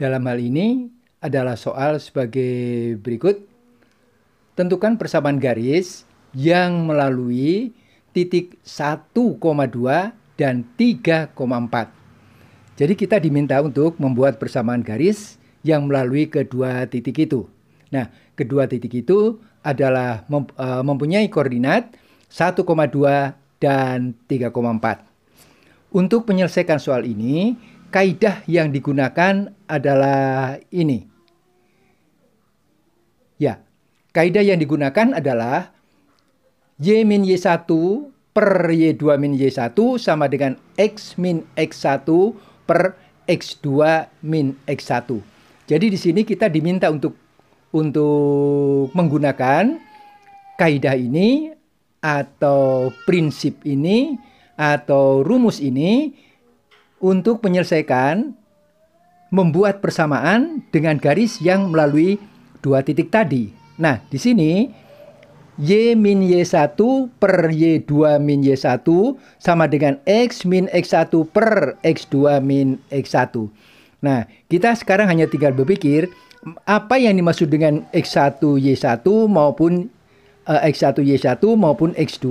Dalam hal ini adalah soal sebagai berikut. Tentukan persamaan garis yang melalui titik 1,2 dan 3,4. Jadi kita diminta untuk membuat persamaan garis yang melalui kedua titik itu. Nah, kedua titik itu adalah e, mempunyai koordinat 1,2 dan 3,4. Untuk menyelesaikan soal ini, kaidah yang digunakan adalah ini. Ya, kaidah yang digunakan adalah Y min Y1 per Y2 min Y1 sama dengan X min X1 per X2 min X1. Jadi di sini kita diminta untuk untuk menggunakan kaidah ini atau prinsip ini atau rumus ini untuk menyelesaikan membuat persamaan dengan garis yang melalui dua titik tadi. Nah, di sini Y min Y1 per Y2 min Y1 sama dengan X min X1 per X2 min X1. Nah, kita sekarang hanya tinggal berpikir apa yang dimaksud dengan X1 Y1 maupun uh, X1 Y1 maupun X2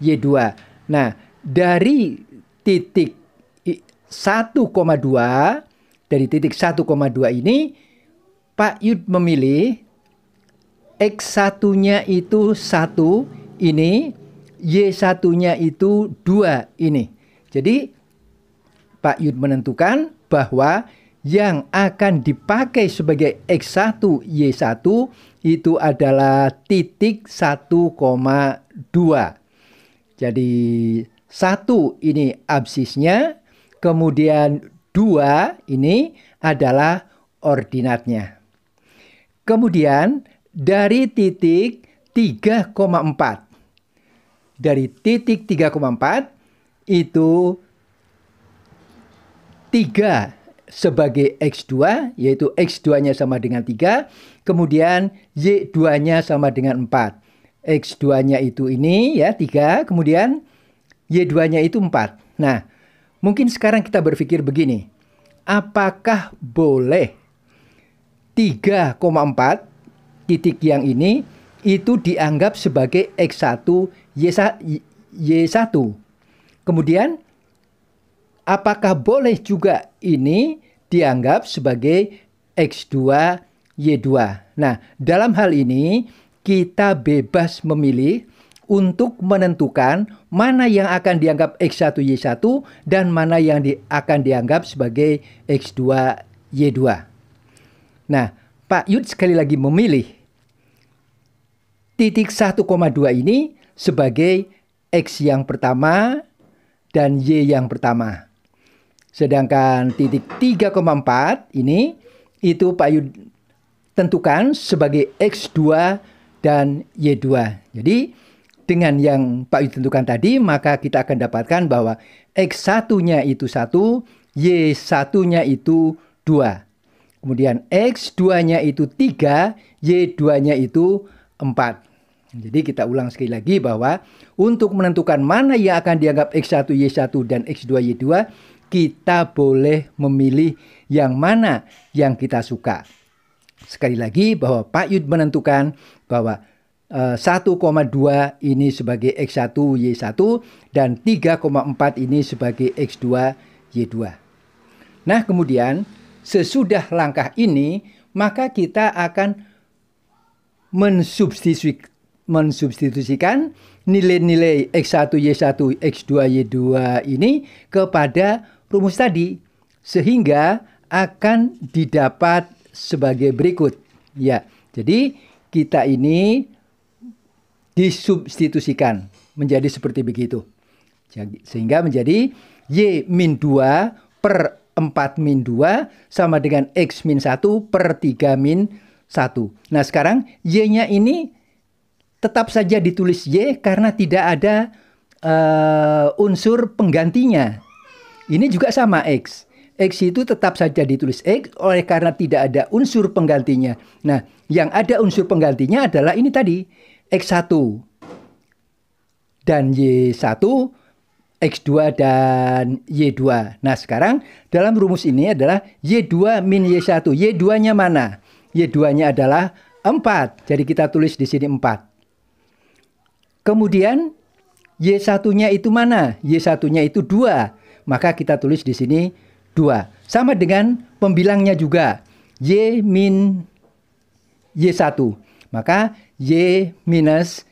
Y2. Nah, dari titik 1,2 dari titik 1,2 ini Pak Yud memilih X1-nya itu 1 ini, Y1-nya itu 2 ini. Jadi Pak Yud menentukan bahwa yang akan dipakai sebagai X1, Y1 itu adalah titik 1,2. Jadi satu ini absisnya, Kemudian dua ini adalah ordinatnya. Kemudian dari titik 3,4. Dari titik 3,4 itu 3 sebagai X2, yaitu X2-nya sama dengan 3, kemudian Y2-nya sama dengan 4. X2-nya itu ini ya 3, kemudian Y2-nya itu 4. Nah, Mungkin sekarang kita berpikir begini, apakah boleh 3,4 titik yang ini itu dianggap sebagai X1 Y1. Y1. Kemudian apakah boleh juga ini dianggap sebagai X2 Y2. Nah, dalam hal ini kita bebas memilih untuk menentukan mana yang akan dianggap X1Y1 dan mana yang di, akan dianggap sebagai X2Y2. Nah, Pak Yud sekali lagi memilih titik 1,2 ini sebagai X yang pertama dan Y yang pertama. Sedangkan titik 3,4 ini itu Pak Yud tentukan sebagai X2 dan Y2. Jadi, dengan yang Pak Yudi tentukan tadi, maka kita akan dapatkan bahwa X1-nya itu 1, Y1-nya itu 2. Kemudian X2-nya itu 3, Y2-nya itu 4. Jadi kita ulang sekali lagi bahwa untuk menentukan mana yang akan dianggap X1, Y1, dan X2, Y2, kita boleh memilih yang mana yang kita suka. Sekali lagi bahwa Pak Yud menentukan bahwa 1,2 eh, ini sebagai X1 Y1 dan 3,4 ini sebagai X2 Y2. Nah, kemudian sesudah langkah ini maka kita akan mensubstitusi mensubstitusikan nilai-nilai X1 Y1 X2 Y2 ini kepada rumus tadi sehingga akan didapat sebagai berikut. Ya, jadi kita ini disubstitusikan menjadi seperti begitu. Sehingga menjadi Y min 2 per 4 min 2 sama dengan X min 1 per 3 min 1. Nah sekarang Y-nya ini tetap saja ditulis Y karena tidak ada uh, unsur penggantinya. Ini juga sama X. X itu tetap saja ditulis X oleh karena tidak ada unsur penggantinya. Nah, yang ada unsur penggantinya adalah ini tadi X1 dan Y1, X2 dan Y2. Nah sekarang dalam rumus ini adalah Y2 min Y1. Y2-nya mana? Y2-nya adalah 4. Jadi kita tulis di sini 4. Kemudian Y1-nya itu mana? Y1-nya itu 2. Maka kita tulis di sini 2. Sama dengan pembilangnya juga. Y min Y1. Maka Y minus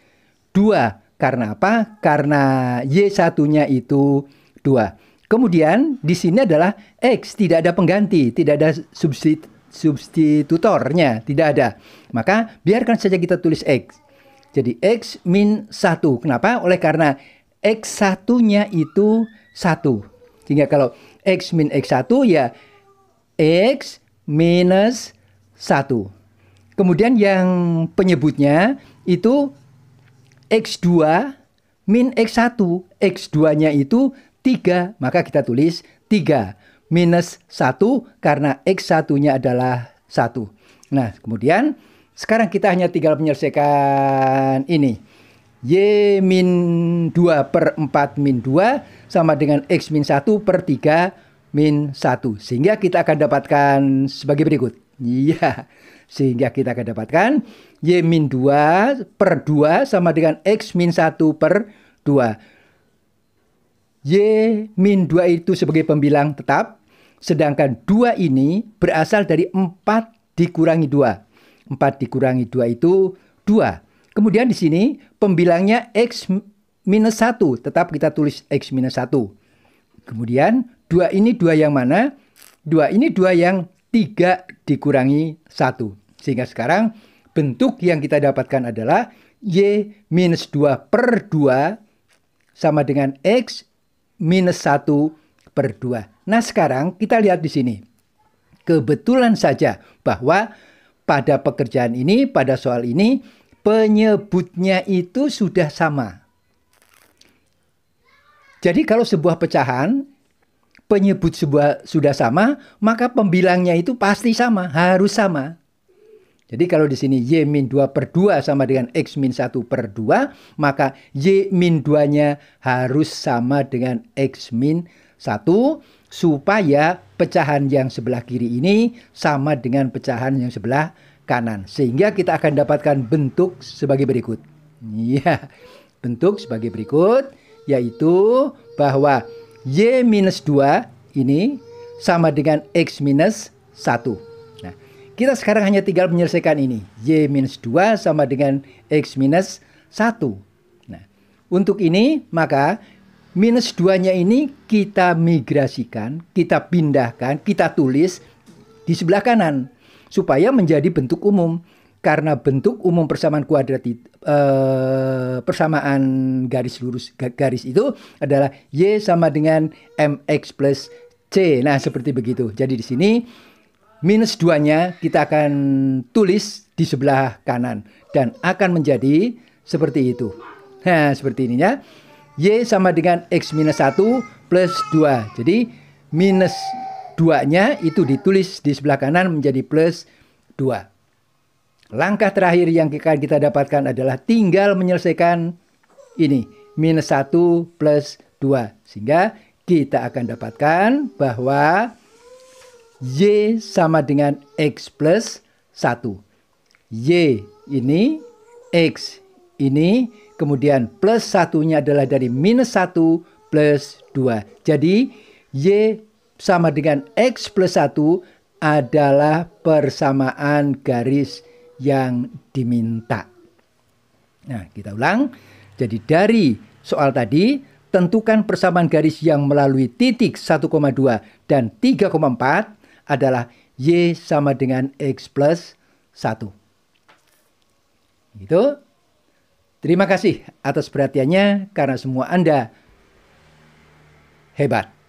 2. Karena apa? Karena Y satunya itu 2. Kemudian di sini adalah X, tidak ada pengganti, tidak ada substit substitutornya, tidak ada. Maka biarkan saja kita tulis X. Jadi X min 1. Kenapa? Oleh karena X satunya itu 1. Sehingga kalau X min X1 ya X minus 1. Kemudian yang penyebutnya itu X2 min X1. X2-nya itu 3, maka kita tulis 3 minus 1 karena X1-nya adalah 1. Nah, kemudian sekarang kita hanya tinggal menyelesaikan ini. Y min 2 per 4 min 2 sama dengan X min 1 per 3 min 1. Sehingga kita akan dapatkan sebagai berikut. Iya, sehingga kita akan dapatkan Y min 2 per 2 sama dengan X min 1 per 2. Y min 2 itu sebagai pembilang tetap, sedangkan 2 ini berasal dari 4 dikurangi 2. 4 dikurangi 2 itu 2. Kemudian di sini pembilangnya X minus 1, tetap kita tulis X minus 1. Kemudian 2 ini 2 yang mana? 2 ini 2 yang 3 dikurangi 1. Sehingga sekarang bentuk yang kita dapatkan adalah Y minus 2 per 2 sama dengan X minus 1 per 2. Nah sekarang kita lihat di sini. Kebetulan saja bahwa pada pekerjaan ini, pada soal ini, penyebutnya itu sudah sama. Jadi kalau sebuah pecahan penyebut sebuah sudah sama, maka pembilangnya itu pasti sama, harus sama. Jadi kalau di sini Y min 2 per 2 sama dengan X min 1 per 2, maka Y min 2-nya harus sama dengan X min 1, supaya pecahan yang sebelah kiri ini sama dengan pecahan yang sebelah kanan. Sehingga kita akan dapatkan bentuk sebagai berikut. Iya, bentuk sebagai berikut, yaitu bahwa Y minus 2 ini sama dengan X minus 1. Nah, kita sekarang hanya tinggal menyelesaikan ini. Y minus 2 sama dengan X minus 1. Nah, untuk ini maka minus 2-nya ini kita migrasikan, kita pindahkan, kita tulis di sebelah kanan supaya menjadi bentuk umum karena bentuk umum persamaan kuadrat itu, eh, persamaan garis lurus garis itu adalah y sama dengan mx plus c. Nah seperti begitu. Jadi di sini minus duanya kita akan tulis di sebelah kanan dan akan menjadi seperti itu. Nah seperti ininya Y sama dengan X minus 1 plus 2. Jadi minus 2-nya itu ditulis di sebelah kanan menjadi plus 2. Langkah terakhir yang akan kita dapatkan adalah tinggal menyelesaikan ini. Minus 1 plus 2. Sehingga kita akan dapatkan bahwa Y sama dengan X plus 1. Y ini, X ini, kemudian plus satunya adalah dari minus 1 plus 2. Jadi Y sama dengan X plus 1 adalah persamaan garis yang diminta. Nah, kita ulang. Jadi dari soal tadi, tentukan persamaan garis yang melalui titik 1,2 dan 3,4 adalah Y sama dengan X plus 1. Gitu. Terima kasih atas perhatiannya karena semua Anda hebat.